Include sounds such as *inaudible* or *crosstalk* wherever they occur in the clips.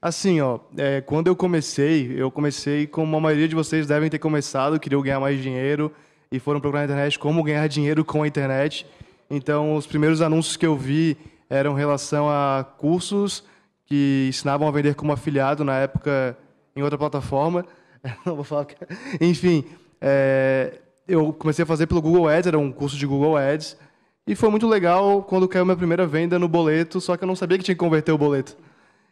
Assim, ó, é, quando eu comecei, eu comecei como a maioria de vocês devem ter começado, queriam ganhar mais dinheiro e foram procurar na internet como ganhar dinheiro com a internet. Então, os primeiros anúncios que eu vi eram em relação a cursos que ensinavam a vender como afiliado na época em outra plataforma. *laughs* Não vou falar. É. Enfim, é, eu comecei a fazer pelo Google Ads, era um curso de Google Ads, e foi muito legal quando caiu minha primeira venda no boleto, só que eu não sabia que tinha que converter o boleto.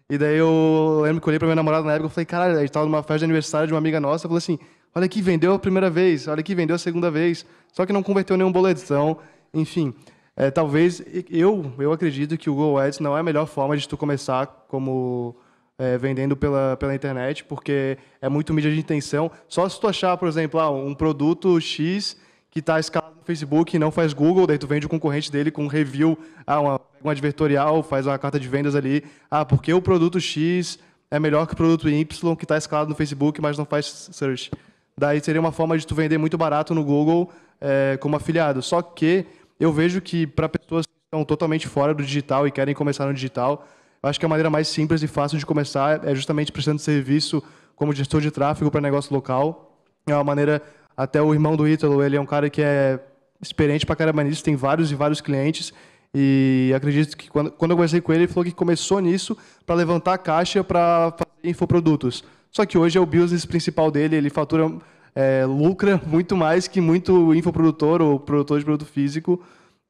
E daí eu lembro que eu olhei pra minha namorada na época e falei, caralho, a gente tava numa festa de aniversário de uma amiga nossa, eu falei assim, olha aqui, vendeu a primeira vez, olha aqui, vendeu a segunda vez, só que não converteu nenhum boletão, enfim. É, talvez, eu, eu acredito que o Google Ads não é a melhor forma de tu começar como é, vendendo pela, pela internet, porque é muito mídia de intenção. Só se tu achar, por exemplo, ah, um produto X que está escalado no Facebook e não faz Google, daí tu vende o concorrente dele com review, ah, uma um advertorial, faz uma carta de vendas ali, ah, porque o produto X é melhor que o produto Y que está escalado no Facebook, mas não faz search. Daí seria uma forma de tu vender muito barato no Google é, como afiliado. Só que eu vejo que para pessoas que estão totalmente fora do digital e querem começar no digital, eu acho que a maneira mais simples e fácil de começar é justamente prestando serviço como gestor de tráfego para negócio local. É uma maneira, até o irmão do Ítalo, ele é um cara que é experiente para caramba nisso, tem vários e vários clientes, e acredito que quando, quando eu conversei com ele, ele falou que começou nisso para levantar a caixa para fazer infoprodutos. Só que hoje é o business principal dele, ele fatura, é, lucra *laughs* muito mais que muito infoprodutor ou produtor de produto físico,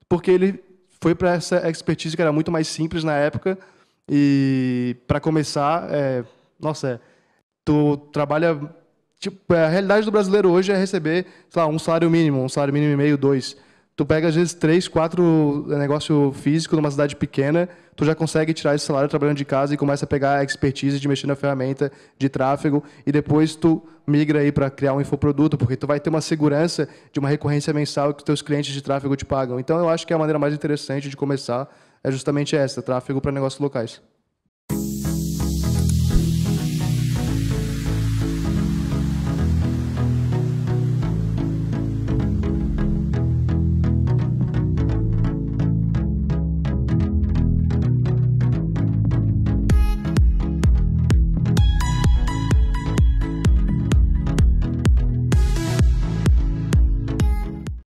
porque ele foi para essa expertise que era muito mais simples na época. E para começar, é, nossa, é, tu trabalha. Tipo, é, a realidade do brasileiro hoje é receber, sei lá, um salário mínimo, um salário mínimo e meio, dois tu pega às vezes três, quatro eh, negócio físico numa cidade pequena, tu já consegue tirar esse salário trabalhando de casa e começa a pegar a expertise de mexer na ferramenta de tráfego e depois tu migra aí para criar um infoproduto, porque tu vai ter uma segurança de uma recorrência mensal que os teus clientes de tráfego te pagam. Então eu acho que a maneira mais interessante de começar é justamente essa, tráfego para negócios locais.